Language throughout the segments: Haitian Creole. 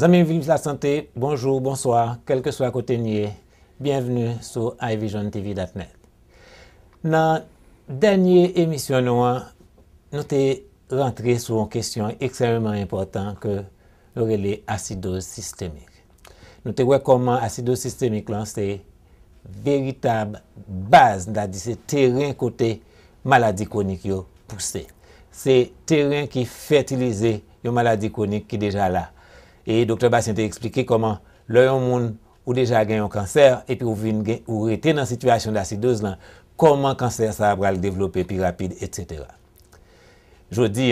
Zanmèm vini la sante, bonjou, bonsoir, kelke so akote nye, bienvenu sou iVision TV Datnet. Nan denye emisyon nou an, nou te rentre sou an kestyon eksemèman important ke reley asidoz sistemik. Nou te wèkoman asidoz sistemik lan se veritab baz nan di se teren kote maladi konik yo pouse. Se teren ki fertilize yo maladi konik ki deja la E doktor Basin te eksplike koman lor yon moun ou deja genyon kanser epi ou vine genyon, ou rete nan situasyon de asidoz lan, koman kanser sa pral devlope pi rapide, et cetera. Jodi,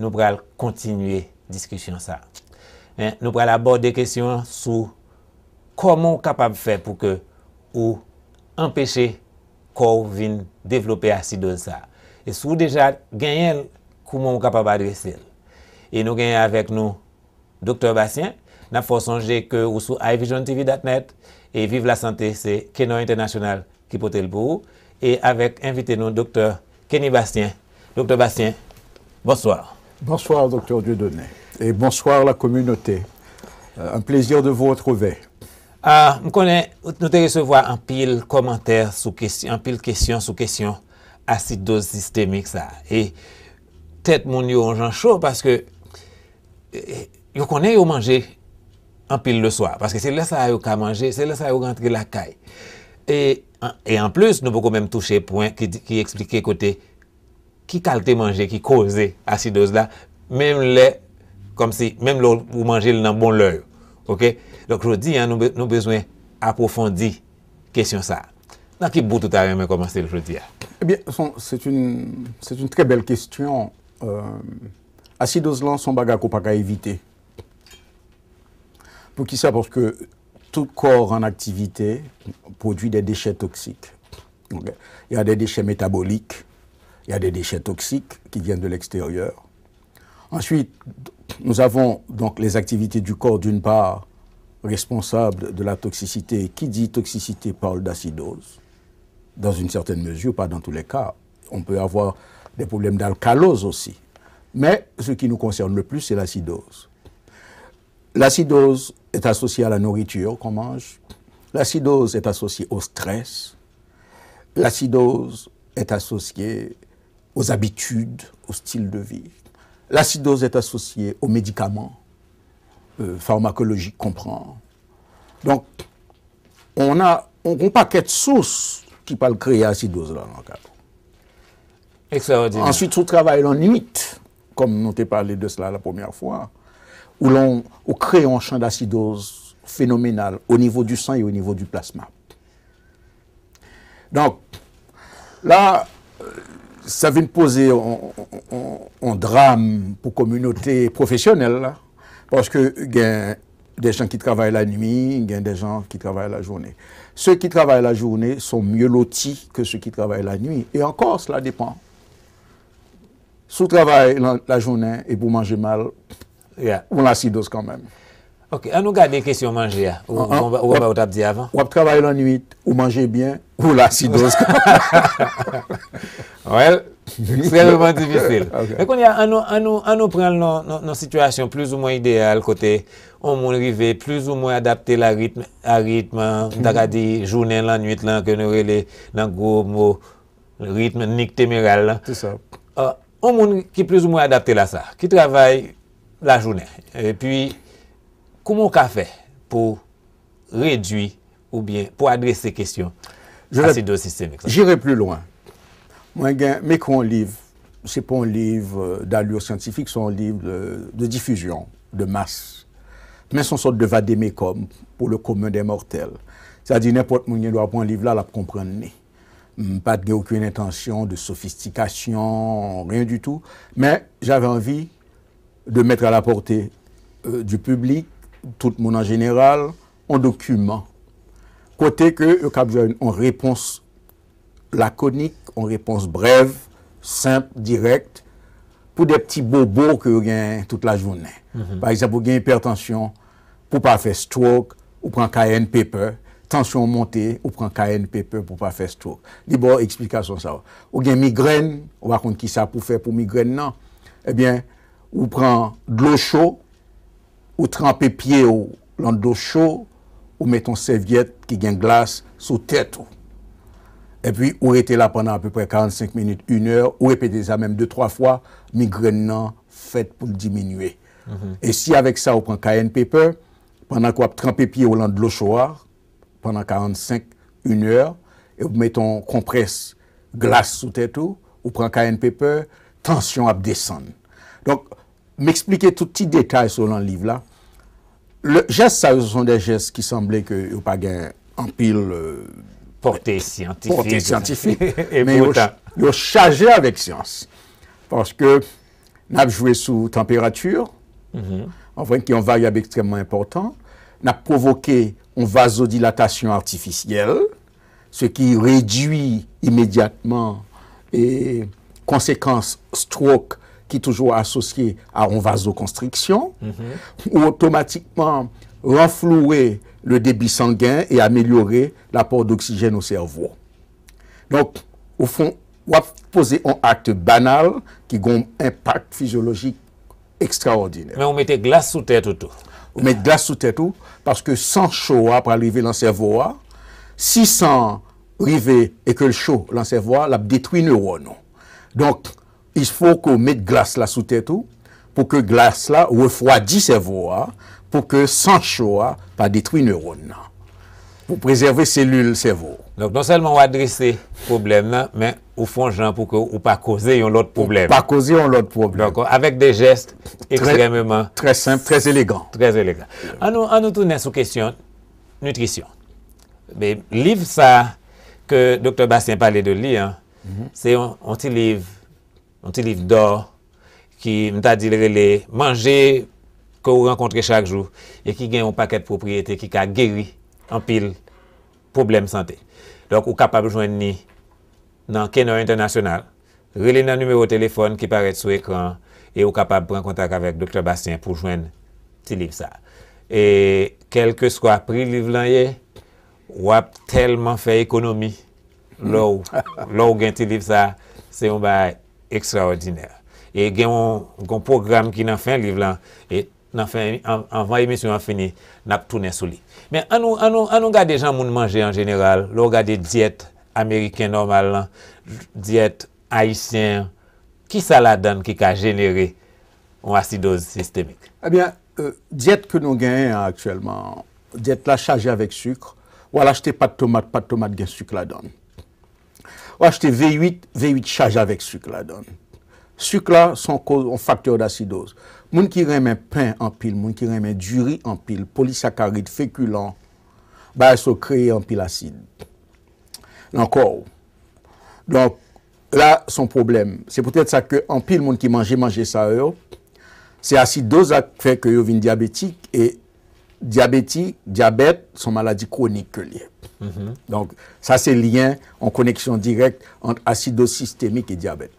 nou pral kontinye diskusyon sa. Nou pral abor de kesyon sou koman ou kapab fe pou ke ou empeshe kou vin devlope asidoz sa. E sou deja genyen koman ou kapab adresel. E nou genyen avek nou Docteur Bastien, n'a avons songer que vous sur iVisionTV.net et Vive la Santé, c'est Keno International qui être le pour Et avec invité nous, docteur Kenny Bastien. Docteur Bastien, bonsoir. Bonsoir, docteur Dieudonné. Et bonsoir, la communauté. Euh, un plaisir de vous retrouver. Ah, nous te recevoir un pile commentaire sous question, un pile question sous question acidose systémique ça. Et tête mon yo en chaud parce que euh, yo konen yo manje anpil le swa, paske se lè sa yo ka manje, se lè sa yo gantre la kay. Et en plus, nou pou kon men touche point ki explike kote ki kalte manje, ki koze asidoz la, menm lè, kom si, menm lò pou manje lè nan bon lòy. Lòk jò di, nou bezwen apofondi kesyon sa. Nan ki bout ou ta yon men komanse lòk jò di ya? Ebyen, eh son, se t'youn, se t'youn tre bel kestyon, asidoz lan son baga ko pa ka evite. Pour qui ça Parce que tout corps en activité produit des déchets toxiques. Il y a des déchets métaboliques, il y a des déchets toxiques qui viennent de l'extérieur. Ensuite, nous avons donc les activités du corps d'une part responsables de la toxicité. Qui dit toxicité parle d'acidose, dans une certaine mesure, pas dans tous les cas. On peut avoir des problèmes d'alcalose aussi. Mais ce qui nous concerne le plus, c'est l'acidose. L'acidose est associée à la nourriture qu'on mange. L'acidose est associée au stress. L'acidose est associée aux habitudes, au style de vie. L'acidose est associée aux médicaments euh, pharmacologiques qu'on prend. Donc, on a un paquet de sources qui peut créer l'acidose dans le cadre. Extraordinaire. Ensuite, tout travail en limite, comme on t'ai parlé de cela la première fois, où l'on crée un champ d'acidose phénoménal au niveau du sang et au niveau du plasma. Donc, là, ça vient de poser un, drame pour la communauté professionnelle, parce que y a des gens qui travaillent la nuit, il y a des gens qui travaillent la journée. Ceux qui travaillent la journée sont mieux lotis que ceux qui travaillent la nuit. Et encore, cela dépend. Sous travail la, la journée et pour manger mal, Ou l'acidose kan men. Ok, an nou gade en kesyon manje ya? Ou wap a wot ap di avan? Ou ap travaye lan nuit, ou manje bien, ou l'acidose kan men. Wel, sreman difisil. Ek wè kon ya, an nou pren nan situasyon plus ou mwen ideal kote, an nou mwen rive plus ou mwen adapte la ritme daga di jounen lan nuit lan kene rele nan gwo mwen ritme nik temiral. Tout sa. An nou mwen ki plus ou mwen adapte la sa, ki travaye la journée. Et puis, comment on fait pour réduire ou bien pour adresser question à ces deux systèmes J'irai plus loin. Moi, mais qu'on livre, c'est pas un livre d'allure scientifique, c'est un livre de, diffusion, de masse. Mais c'est une sorte de vadémécom pour le commun des mortels. C'est-à-dire, n'importe qui doit prendre un livre là, la comprendre. Mm, pas de aucune intention de sophistication, rien du tout. Mais j'avais envie de mètre a la porté euh, du publik, tout moun an general, an dokumen. Kote ke, euh, yo kap jwen, an repons lakonik, an repons brev, simple, direk, pou de pti bobo ke yo gen tout la jounen. Mhm. Par exemple, yo gen hipertansyon, pou pa fe stroke, ou pran KN paper, tansyon monte, ou pran KN paper pou pa fe stroke. Li bo, eksplikasyon sa. Yo gen migren, ou bakon ki sa pou fe pou migren non? eh nan, ebyen, ou de l'eau chaude, ou tremper pied ou l'eau l'eau chaude, ou met une serviette qui gagne glace sur tête. Et puis, ou rester là pendant à peu près 45 minutes, une heure, ou répéter ça même 2-3 fois, migraine non faite pour diminuer. Mhm. Et si avec ça, on prend cayenne pepper, pendant qu'on trempe pied au l'eau de pendant 45, 1 heure, et vous une compresse glace sous tête ou, prend cayenne pepper, tension à descendre. Donc, m'expliquer tout petit détail sur le livre là. Le geste, ça, ce sont des gestes qui semblaient que n'ont pas gain en pile euh, portée scientifique. Portée scientifique. Et mais ils ont chargé avec science. Parce que n'a joué sous température, -hmm. enfin, qui est un variable extrêmement important. n'a provoqué une vasodilatation artificielle, ce qui réduit immédiatement les conséquences stroke qui est toujours associé à une vasoconstriction, mhm. ou automatiquement renflouer le débit sanguin et améliorer l'apport d'oxygène au cerveau. Donc, au fond, on va poser un acte banal qui a un impact physiologique extraordinaire. Mais on mettait glace sous tête tout. On met glace sous tête tout, parce que sans chaud après hein, arriver dans le cerveau, hein, si sans arriver et que le chaud dans le cerveau, la détruit le neurone. Donc, il faut qu'on mette glace là sous tête pour que glace là refroidisse cerveau pour que sans chaud pas détruire neurones pour préserver cellules cerveau. Donc non seulement on adresser problème mais au fond gens pour que ou pas causer un autre problème. Pas causer un autre problème. Donc avec des gestes extrêmement très, simple très élégants. Très élégant En nous en nous tourner sur question nutrition. Mais livre ça que docteur Bastien parlait de lire, hein. mm-hmm. c'est un petit livre Un ti liv do, ki mta di le rele, manje ko ou renkontre chak jou, e ki gen ou paket propriyete ki ka geri an pil problem sante. Dok ou kapab joen ni nan kenor internasyonal, rele nan numero telefon ki paret sou ekran, e ou kapab pren kontak avek Dr. Bastien pou joen ti liv sa. E kelke skwa pri liv lan ye, wap telman fe ekonomi. Lou gen ti liv sa, se yon ba a et. Ekstraordinèr. E gen yon program ki nan fin liv lan, nan fin, an van emisyon an fini, nan ap tounen sou li. Men anou gade jan moun manje an general, lor gade diyet Ameriken normal lan, diyet Haitien, ki sa la dan ki ka jenere yon asidose sistemik? Ebyen, diyet ke nou gen a aktuellement, eh euh, diyet la chaje avek suk, ou al achete pat tomat, pat tomat gen suk la dan. Ou achete V8, V8 chaje avek suk la don. Suk la son faktor d'acidose. Moun ki remen pen anpil, moun ki remen duri anpil, polisakarid, fekulant, ba y se kreye anpil asin. Lan kwa ou. Lan, la son problem. Se potet sa ke anpil moun ki manje, manje sa eo. Se acidose ak fek yo vin diabetik e... diabétique, diabète sont maladies chroniques que liées. Mhm. Donc, ça, c'est lien en connexion directe entre acidose systémique et diabète.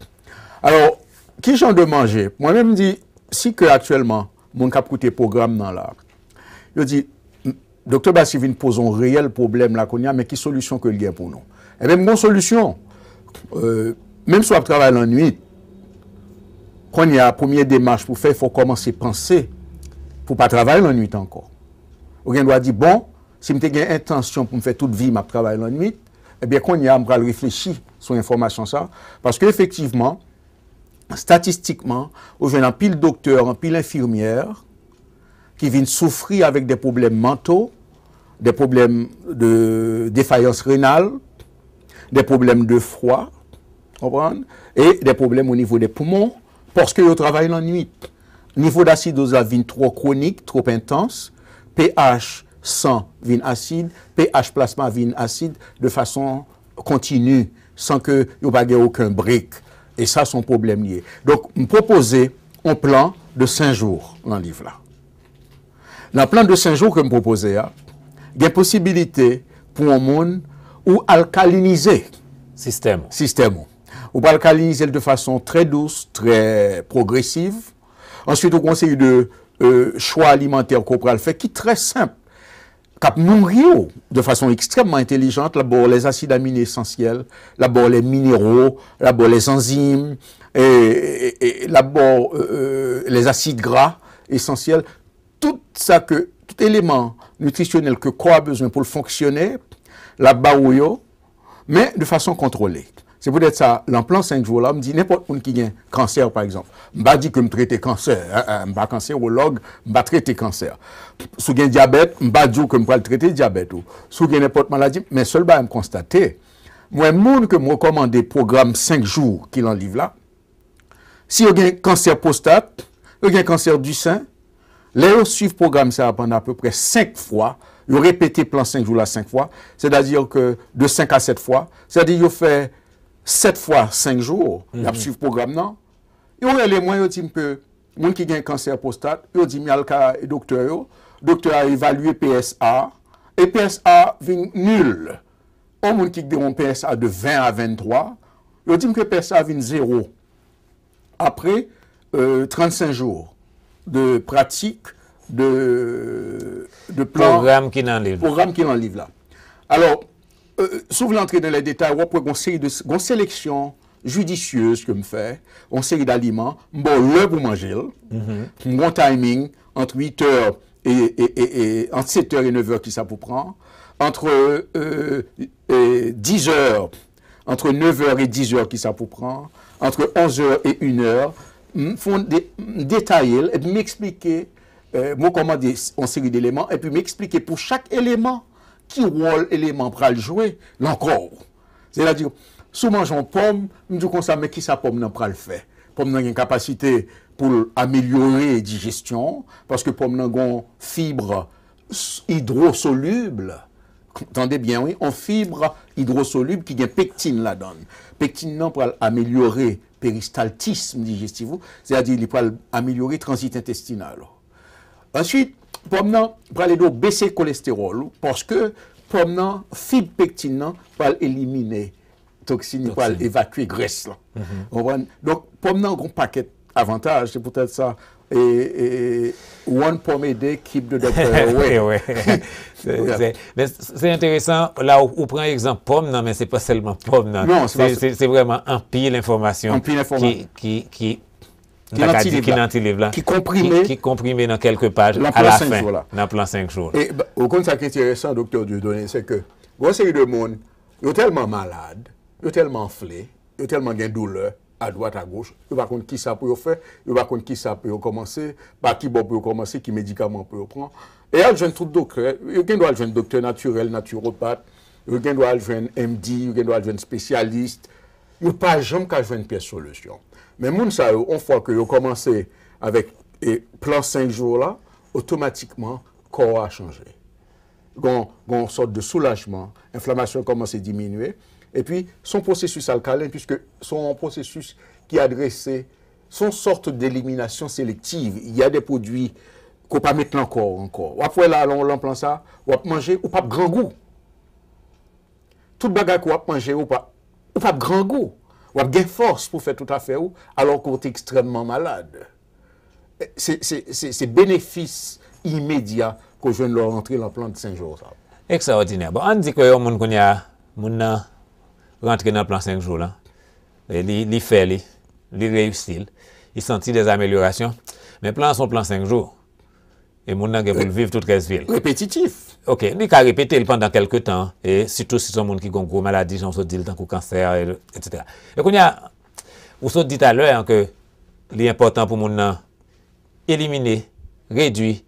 Alors, qui j'en de manger Moi-même, dis, si que actuellement, mon cap coûté programme dans là, je dis, docteur Bassivine pose un réel problème là qu'on a, mais qui solution que lien pour nous Eh bien, bonne solution. Euh, même si on travaille la nuit, quand il y a la première démarche pour faire, il faut commencer à penser pour ne pas travailler la nuit encore. Ou bien doit dire, bon, si je une intention pour me faire toute vie, ma travail la nuit, eh bien, qu'on y a, réfléchir sur l'information ça. Parce qu'effectivement, statistiquement, aujourd'hui, un pile docteur, un pile infirmière, qui viennent souffrir avec des problèmes mentaux, des problèmes de défaillance rénale, des problèmes de froid, et des problèmes au niveau des poumons, parce qu'ils travaillent la nuit. Niveau d'acidose est trop chronique, trop intense, pH 100 vin asid, pH plasma vin asid, de fason kontinu, san ke yo pa ge ouken brik, e sa son problem liye. Donk, m'propose yon plan de 5 jour nan liv la. Nan plan de 5 jour ke m'propose ya, gen posibilite pou an moun ou alkalinize sistemo. Ou pa alkalinize de fason tre douz, tre progresiv. Ansyout, ou konseyu de Euh, choix alimentaire qu'on pourrait qui est très simple, cap nourrir de façon extrêmement intelligente, d'abord les acides aminés essentiels, d'abord les minéraux, d'abord les enzymes, et, et, euh, euh, les acides gras essentiels, tout ça que, tout élément nutritionnel que quoi a besoin pour le fonctionner, là-bas mais de façon contrôlée. Se pou det sa, lan plan 5 jou la, m di nèpot moun ki gen kanser, par exemple. M ba di kem trete kanser. M ba kanser ou log, m ba trete kanser. Sou gen diabet, m ba di ou kem pral trete diabet ou. Sou gen nèpot moun la di, mè sol ba m konstate, mwen moun kem m rekomande program 5 jou ki lan liv la, si yo gen kanser postat, yo gen kanser du san, le yo suiv program sa apande a peu pre 5 fwa, yo repete plan 5 jou la 5 fwa, se da dir ke de 5 a 7 fwa, se da dir yo fè, set fwa, senk jwo, la mhm. psuiv program nan, yo elè mwen yo di mpe, moun ki gen kanser postat, yo di mnal ka e doktor yo, doktor a evalue PSA, e PSA vin nul, an moun ki gen PSA de 20 a 23, yo di mke PSA vin zero, apre, 35 euh, jwo, de pratik, de plan, program ki nan liv la. Alors, Euh, Souvent l'entrée dans les détails, on peut une de une sélection judicieuse que me fait, une série d'aliments, bon l'heure pour manger, un mm-hmm. bon timing entre 8 h et, entre 7 h et 9 h qui ça entre 10 euh, h entre 9 h et 10 h qui ça entre 11 h et 1 h font détailler et m'expliquer, euh, moi comment des, une série d'éléments, et puis m'expliquer pour chaque élément ki rol eleman pral jwe, lankor. Zè la di, sou manj an pom, nou konsame ki sa pom nan pral fè. Pom nan gen kapasite pou amelyore digestyon, paske pom nan gon fibre hidrosoluble, tande bien, wè, an fibre hidrosoluble ki gen pektin la don. Pektin nan pral amelyore peristaltisme digestivou, zè la di, li pral amelyore transit intestinal. Ansyit, Pomme nan prale do bese kolesterol ou porske pomme nan fil pektin nan pal elimine toksini, pal evakwe gres la. Mhm. Donk pomme nan goun paket avantaj, se potat sa, e, e one pomme ede, keep the doctor away. Se interesa la ou pran egzan pomme nan, men se pa selman pomme nan. Se vreman empi l'informasyon ki... qui est dans livre-là, qui comprimé, comprimé dans quelques pages à la fin, dans plan 5 jours. Et bah, au compte, ce qui est intéressant, docteur donner, c'est que, vous avez de monde, ils sont tellement malade ils sont tellement enflés, ils avez tellement de douleur à droite, à gauche, Vous ne savent pas qui ça peut faire, vous ne savent pas qui ça peut commencer, par qui bon peut commencer, qui médicament peut prendre. Et il de trouver un docteur, il doit docteur naturel, naturopathe, vous doit besoin un MD, vous doit besoin un spécialiste, il n'y pas jamais qu'à une pièce solution. Men moun sa yo, on fwa ke yo komanse avèk e, plan 5 jou la, otomatikman kora a chanje. Gon sot de soulajman, inflamasyon komanse diminwe, epi son prosesus alkalen, puisque son prosesus ki adrese son sort d'eliminasyon selektive, yade podwi ko pa met lan kora an kora. Wap wè la lan plan sa, wap manje, ou pap gran gwo. Tout bagak wap manje, ou pap gran gwo. Ou ap gen fos pou fè tout a fè ou, alon kon te ekstremman malade. E, se benefis imèdia ko jwen lò rentre la plan de 5 jours. Ekstraordinèr. Bon, an di kwe yo moun koun ya moun nan rentre nan plan 5 jours la. E, li fè li, li reyus til. Li senti de ameliorasyon. Men plan son plan 5 jours. E moun nan gen pou l'viv e, tout 13 vils. Repetitif. Ok, li ka repete li pandan kelke tan, e sitou si son moun ki gong gwo maladi, jan e ou so di li tankou kanser, etc. E kon ya, ou so di taler an ke li important pou moun nan elimine, redui,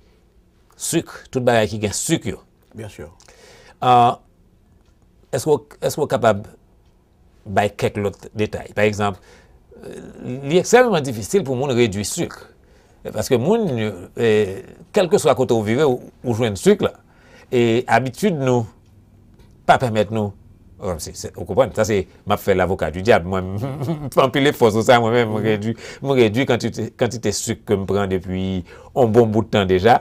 suk, tout baray ki gen suk yo. Bien sure. Es wou kapab bay kek lot detay? Par exemple, li ekselman difisil pou moun redui suk, parce ke moun, kelke so akoto ou vive ou jwen suk la, E habitude nou, pa permette nou, oh, ou kompwenn, sa se map fe l'avoka du diab, mwen mwen prit le fò sousan, mwen remen mwen redi, mwen mwen redi kan ti te sukke mwè prem depi on bon bout tèm déja.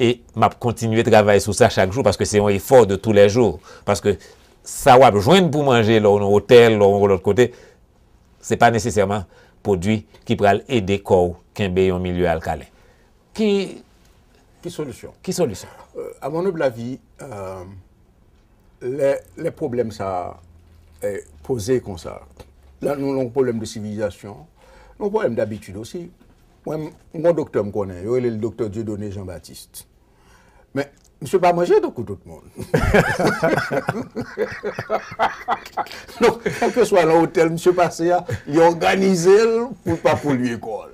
E map kontinuyè travay sousan chak kjou, paske se yon yfòr de tou le jòr, paske sa w�ab jwen pou manje lom ou nou hotel, lom ao lòt pote, se pa nesusèrman pp 資 ki pral edekos kèm beyon milye alkalè. Ki... Qui solution Qui solution euh, À mon humble avis, euh, les, problèmes ça est posé comme ça. Là, nous avons un problème de civilisation, nous avons un problème d'habitude aussi. Moi, mon docteur me connaît, il est le docteur Dieudonné Jean-Baptiste. Mais Mse pa manje do koutout moun. Non, kak ke swa la hotel, mse pa se ya, li yo ganize pou pa pou li ekol.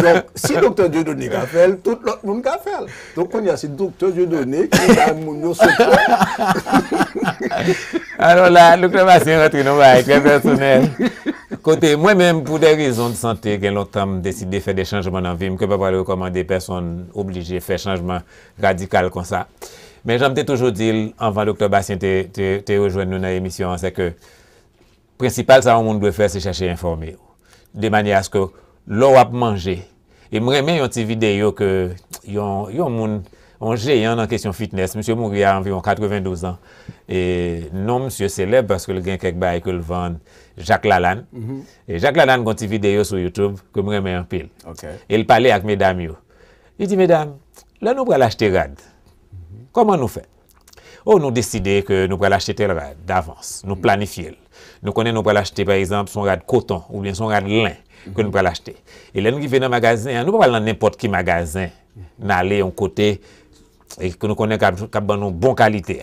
Donk, si doktor Joudouni ka fel, tout lout moun ka fel. Donk, kon ya si doktor Joudouni ki nan moun yo soukou. Anon la, lukle basi anotinou ba, ek la personel. Kote, mwen menm pou de rizon di sante gen lontan mwen deside de fè de chanjman nan vim, ke pa pa le rekomande person oblije fè chanjman radikal kon sa. Men jante toujou dil, anvan Dr. Bastien te rejoen nou nan emisyon, se ke prinsipal sa moun moun dwe fè se chache informe yo. De manya sko, lor ap manje. E mwen men yon ti videyo ke yon moun... On jeyan nan kesyon fitness. Monsie Mouria, anvyon 92 an. E non monsie selèb baske l gen kekba e ke l vande Jacques Lalanne. Mm-hmm. Jacques Lalanne gonti video sou YouTube ke mremen anpil. El pale ak medam yo. Il di, medam, la nou pral achete rad. Koman mm-hmm. nou fè? Ou oh, nou deside ke nou pral achete rad davans, nou mm-hmm. planifi el. Nou konen nou pral achete par exemple son rad coton ou bien son rad lin ke nou pral achete. E len nou givè nan magazin, nou pral nan nipot ki magazin, nan ale yon kote e ki nou konen kap ban nou bon kalite,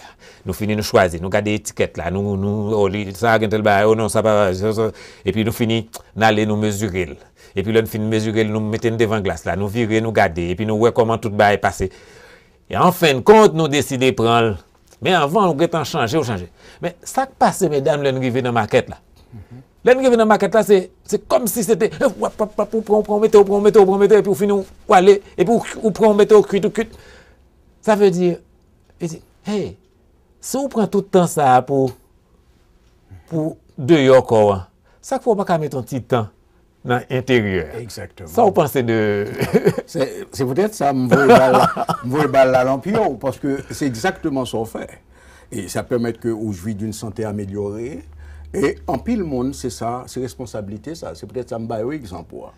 nou fini nou chwazi, nou gade etiket la, nou, nou, ou li, sa gen tel baye, ou nou, sa pa, e pi nou fini, nou ale nou mezurel, e pi nou fini mezurel, nou meten devan glas la, nou virel, nou gade, e pi nou wekoman tout baye pase, e an fin kont nou deside pran, men avan ou gretan chanje, ou chanje, men sak pase, medan, lèn rive nan maket la, lèn rive nan maket la, se, se kom si se euh, te, wap wap wap, ou pran, ou pran mette, ou pran mette, ou pran mette, ou pran mette, ou pran mette, Sa ve e di, hey, se ou pran tout tan sa pou de yon koran, sa kwa baka met ton titan nan interyer. Exactement. Sa ou panse de... Se pwetet sa m vwe bal la lampio, paske se exaktman son fè. E sa pwemet ke ou jwi d'un santè amelyore, e anpil moun se sa, se responsabilite sa, se pwetet sa m bayou ek zanpwa.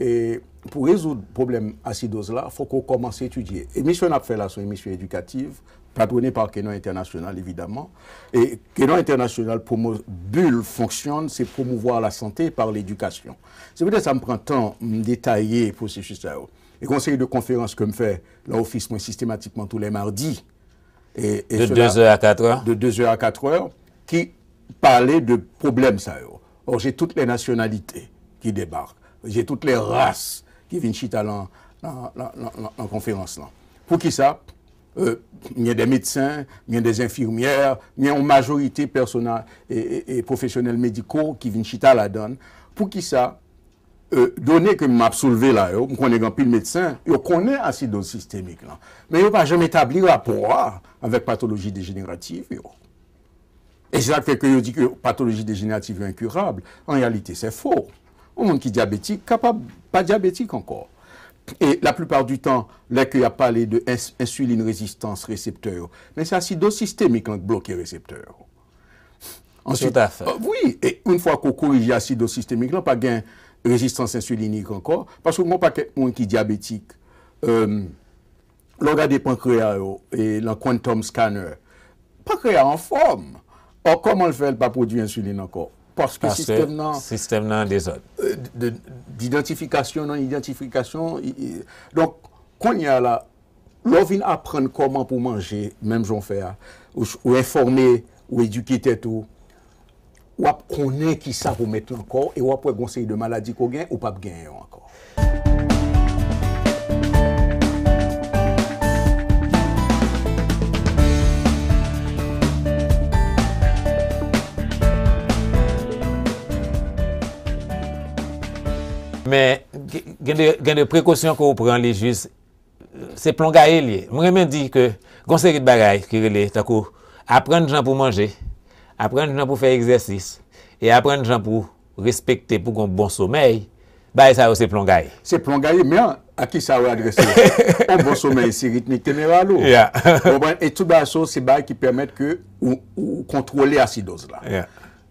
Et pour résoudre le problème acidose là, il faut qu'on commence à étudier. Et a fait là, son émission éducative, patronnée par Kenon International évidemment. Et Kenon International moi, bulle fonctionne, c'est promouvoir la santé par l'éducation. C'est peut-être ça me prend temps de détailler le processus là. Oh. Et conseil de conférence que me fait l'office moi systématiquement tous les mardis. Et, de 2h à 4h De 2h à 4h, qui parlait de problèmes ça. Oh. Or, j'ai toutes les nationalités qui débarquent. Jè tout lè rase ki vin chita lan an konferans lan. Pou ki sa, mwenye dè medsen, mwenye dè zinfirmièr, mwenye ou majorité personale et professionel mediko ki vin chita la don. Pou ki sa, euh, donè ke m ap soulevé la yo, m konengan pi l medsen, yo konen ansi don sistèmik lan. Mwenye wè pa jè m établi wè pou wè avèk patologi déjenératif yo. E zè la fèk fèk yo di ki patologi déjenératif yo inkurab, an yalite sè fòr. Ou monde qui est diabétique, capable, pas diabétique encore. Et la plupart du temps, là qu'il a parlé de insuline résistance récepteur, mais c'est acido systémique qui bloque récepteur. Ensuite, euh, oui, et une fois qu'on corrige lacido systémique, n'a pas gain résistance insulinique encore, parce que mon paquet qui est diabétique, euh, des pancréas euh, et le quantum scanner, pancréas en forme. Or, comment le fait pas produire insuline encore? Paske sistem nan... Sistem nan euh, de zot. D'identifikasyon nan identifikasyon. Donk, kon ya la, lò vin apren koman pou manje, menm jon fè a, ou informe, ou edukite tou, wap konen ki sa pou mette an kon, e wap wè gonsey de maladi ko gen, ou pap gen yo an kon. Men gen de prekosyon ko ou pran li juz se plongaye li. Mwen men di ke gonseri de bagay ki rele tako apren de jan pou manje, apren de jan pou fey egzersis, e apren de jan pou respekte pou kon bon somay, baye sa ou se plongaye. Se plongaye, men, a ki sa bon bon ou adrese? Ou bon somay, bon, si ritmi teme walo. Ya. Etou baso se baye ki permette ki ou kontrole asidoz la. Ya.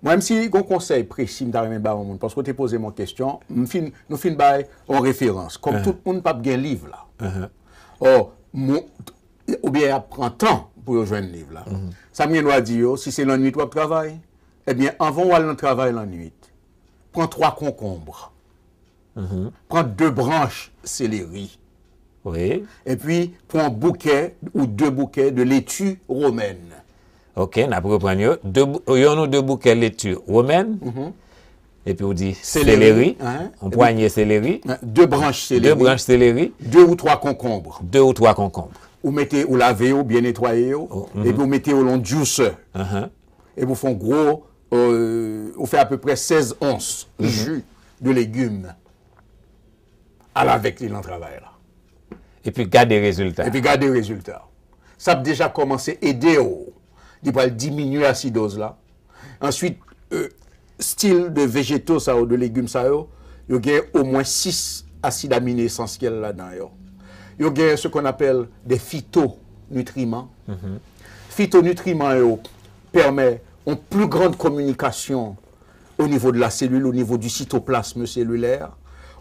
Mwen msi goun konsey presi mta remen ba moun moun, paskou te pose moun kestyon, nou fin bay an referans. Kom uh-huh. tout moun pap gen liv la. Uh-huh. Or, moun, oubyen ap pran tan pou yo jwen liv la. Uh-huh. Samye lwa di yo, si se lan nwit wap travay, ebyen, eh avon wale nan travay lan nwit, pran 3 konkombre, pran 2 branche seleri, e pwi pran bouke ou 2 bouke de letu romen. Ok, na prou pranyo, yon ou debou ke letu, ou men, epi ou di seleri, ou pranyo seleri, 2 branche seleri, 2 ou 3 konkombre, 2 ou 3 konkombre, ou mette ou lave yo, bien netwaye yo, epi ou mette ou lon jouse, epi ou fon gro, ou fe ap peu pre 16 ons ju de legume ala vek ilan trabay la. Epi gade rezultat. Epi gade rezultat. Sa ap deja komanse ede yo, il va diminuer l'acidose là. Ensuite, euh, style de végétaux ça, ou de légumes, ça, il y a au moins 6 acides aminés essentiels là-dedans. Il y a ce qu'on appelle des phytonutriments. Mm Phytonutriments permettent une plus grande communication au niveau de la cellule, au niveau du cytoplasme cellulaire.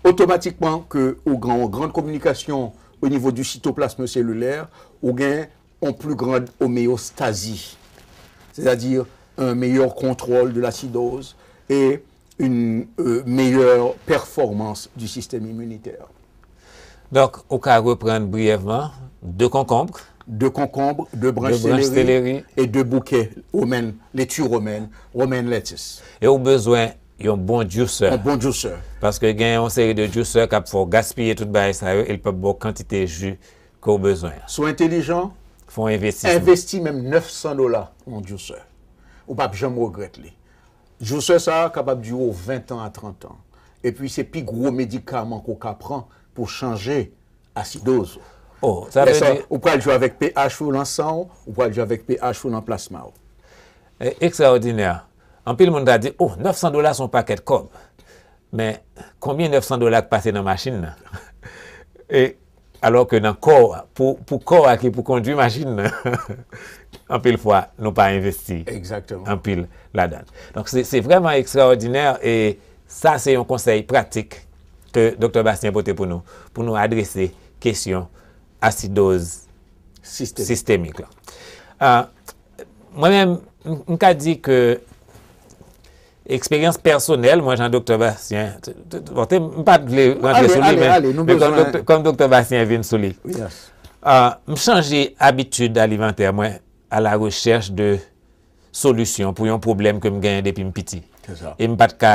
Automatiquement, que, au grand, grande communication au niveau du cytoplasme cellulaire, on gagne une plus grande homéostasie c'est-à-dire un meilleur contrôle de l'acidose et une euh, meilleure performance du système immunitaire. Donc, au cas reprendre brièvement, deux concombres. Deux concombres, deux branches, de céleri, et deux bouquets romaines, laitue romaine, romaine lettuce. Et au besoin, un bon a Un bon jusseur Parce que y a une série de juicers qui font gaspiller toute ça ils peuvent bonne quantité de jus qu'on besoin. Sois intelligent, Fon investi. Investi menm 900 dola, mon Djoser. Ou pap jom rogret li. Djoser sa kapap duo 20 an a 30 an. E pi se pi gro medikaman kon ka pran pou chanje asidoz. Ou pral jo avèk pH foun an san ou, ou pral jo avèk pH foun an plasma ou. Ekstraordinèr. An pi l moun da di, ou, 900 dola son paket kom. Men, konmye 900 dola ak pase nan masin nan? E, alors que dans le corps, pour, pour corps qui pour conduire machine, en pile fois, nous pas investi. Exactement. En pile la date Donc c'est vraiment extraordinaire et ça c'est un conseil pratique que Dr. Bastien apporté pour nous, pour nous adresser question acidose systémique. Moi-même, je dit que Eksperyans personel, mwen jan doktor vasyen, mwen bon, pat vle rentre sou li, mwen kom doktor vasyen vin sou li. Mwen chanje habitude alivantè, mwen, a la rechèche de solusyon pou yon problem ke mwen ganyan depi mwen piti. E mwen pat ka,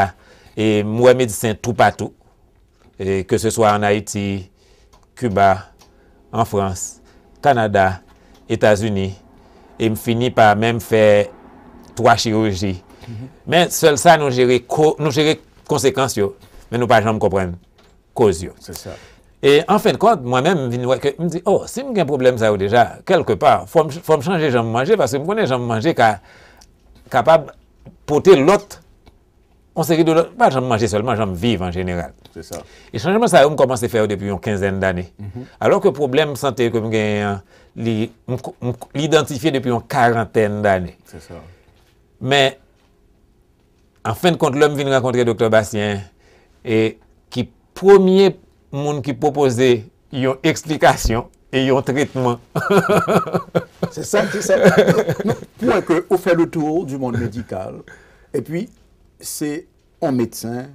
mwen mè disen tout patou, ke se swa an Haiti, Cuba, an Frans, Kanada, Etats-Unis, e mwen fini pa mè mwen fè 3 chirurji Men, sel sa nou jere konsekans yo, men nou pa jan m kompren koz yo. Se sa. En fin kote, mwen men vinwe ke, m di, oh, se m gen problem sa yo deja, kelke par, fòm chanje jan m manje, parce m konen jan m manje ka kapab pote lot on se ri do lot, pa jan m manje solman, jan m viv an general. Se sa. E chanjeme sa yo m komanse fè yo depi yon kinzen dani. Mm-hmm. Alo ke problem sante, m gen li, m identifiye depi yon karanten dani. Se sa. Men, an fin de kont l'om vin rakontre Dr. Bastien, e ki promye moun ki popose yon eksplikasyon e yon tritman. Se sa, ti sa. Moun pou an ke ou fe le tour du moun medikal, e pi se an metsan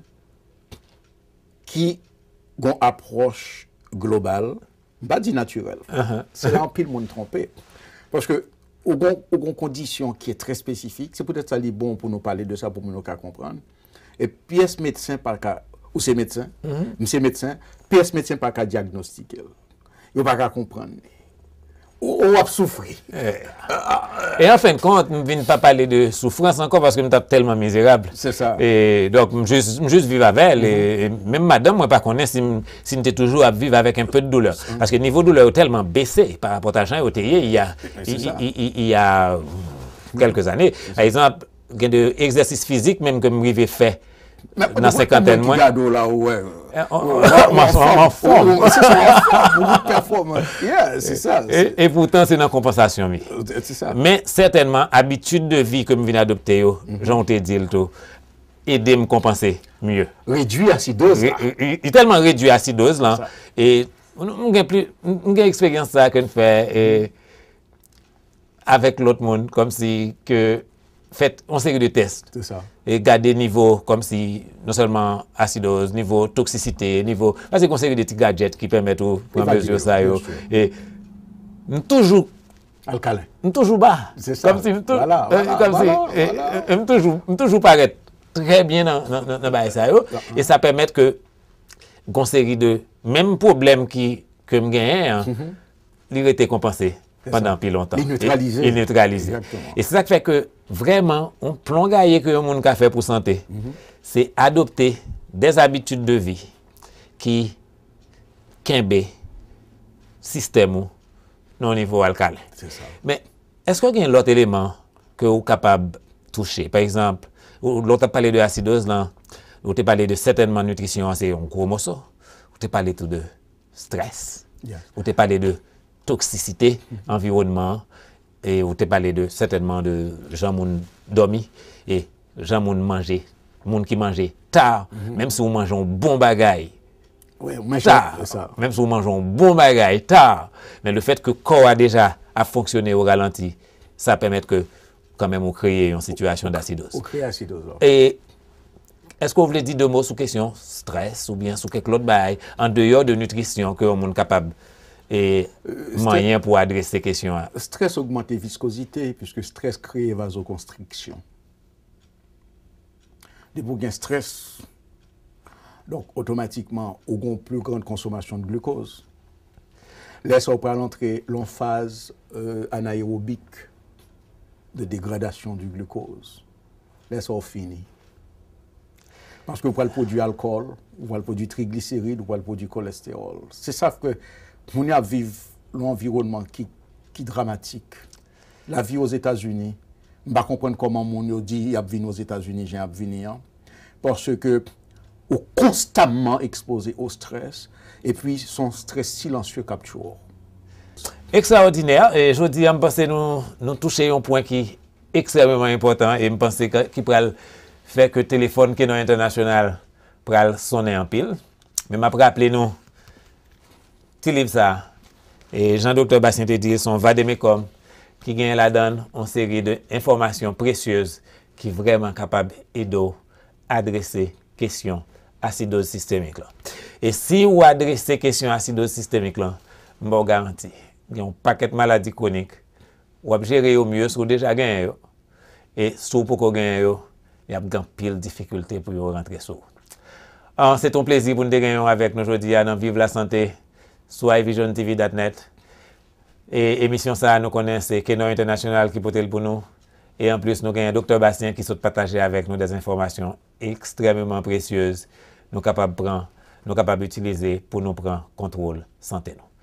ki goun aproche global, ba di naturel. Uh-huh. Se lan pil moun trompe. Poske, Ou gon kondisyon ki e tre spesifik, se pwede sa li bon pou nou pale de sa pou moun nou ka kompran. E pi es medsen pa ka, ou se medsen, mse medsen, pi es medsen pa ka diagnostike. Yo pa ka kompran ne. Ou à souffrir. Eh. et en fin de compte, je ne viens pas parler de souffrance encore parce que je suis tellement misérable. C'est ça. Et donc, je vais juste vivre avec elle. Et mhm. même madame, je ne connais pas si, si je toujours à vivre avec un peu de douleur. Mhm. Parce que le niveau de douleur est tellement baissé par rapport à Jean et il, y il, il y a quelques années. Par exemple, il des exercices physiques même que je vais faire. nan sekanten mwen. Mwen ki gado la wè. Mwen son man fòm. Mwen son man fòm. Yeah, si sa. E pou tan se nan kompansasyon mi. Men, setenman, abitude de vi ke mwen vini adopte yo, joun te di l to, ede m kompansé mye. Reduye asidose la. Yè telman reduye asidose la. E mwen gen ekspeganse sa ken fè avèk lot moun kom si ke faites une série de tests. Et gardez niveau, comme si, non seulement acidose, niveau toxicité, niveau. Parce que une série de petits gadgets qui permettent de prendre mesure ça. Yo. Et toujours. Alcalin. Toujours bas. C'est ça. Comme si. Voilà, toujours, toujours très bien dans, dans, ça. Et ça permet que, une série de. Même problème qui, que je gagne, il compensé. Pendan pi lontan. E neutralize. E neutralize. E sa fek ke vreman, on plongaye ki yon moun ka fe pou sante, mhm. se adopte des abitude de vi ki kenbe sistemo non nivou alkalen. Se sa. Men, esko gen lot eleman ke ou kapab touche? Par exemple, ou lot ap pale de asidoz lan, ou te pale de setenman nutrisyon, se yon kromoso, ou te pale tou de stres, ou te pale de toxicité mhm. environnement et vous avez parlé de certainement de gens qui dormi et gens qui manger monde qui manger tard mhm. même si vous mangez un bon bagage tard même si vous mangez un bon bagaille tard mais le fait que le corps a déjà à fonctionné au ralenti ça permet que quand même vous crée une situation d'acidose et est-ce que vous voulez dire deux mots sous question stress ou bien sous quelque autre en dehors de nutrition que vous êtes capable et euh, moyen pour adresser ces questions. Stress augmente viscosité puisque stress crée vasoconstriction. Des vous un stress, donc automatiquement, une plus grande consommation de glucose. Laisse au l'entrée l'emphase euh, anaérobique de dégradation du glucose. Laisse au fini. Parce que vous le produit alcool, vous le produit triglycéride, vous le produit cholestérol. C'est ça que Mouni ap viv loun environman ki dramatik. La vi ouz Etats-Unis, mba kompwen koman moun yo di, y ap vin ouz Etats-Unis, jen ap vin yon. Porske ou konstanman ekspose ou stres, e pi son stres silansye kapchou. Ekstraordinèr, e joudi am basè nou touche yon pwen ki ekstremèman impotant, e m basè ki pral fè ke telefon kè nan internasyonal pral sonè an pil. Mèm ap rap lè nou, Silivsa et Jean-Docteur Bassin-Tedir son Vademekom ki gen la dan an seri de informasyon precyoze ki vreman kapab edo adrese kesyon asidozistemik lan. E si ou adrese kesyon asidozistemik lan, mbo garanti, yon paket maladi konik ou ap jere yo myos ou deja gen yo. E sou pou ko gen yo, yap gen pil difikulte pou yo rentre sou. An, se ton plezi pou nou de gen yo avèk nou jodi ya nan Viv la Santé. sou iVisionTV.net e emisyon sa nou konen se Kenor International ki potel pou nou e an plus nou gen Dr. Bastien ki sot pataje avek nou de informasyon ekstrememan precyoze nou kapab nou kapab utilize pou nou kontrol sante nou.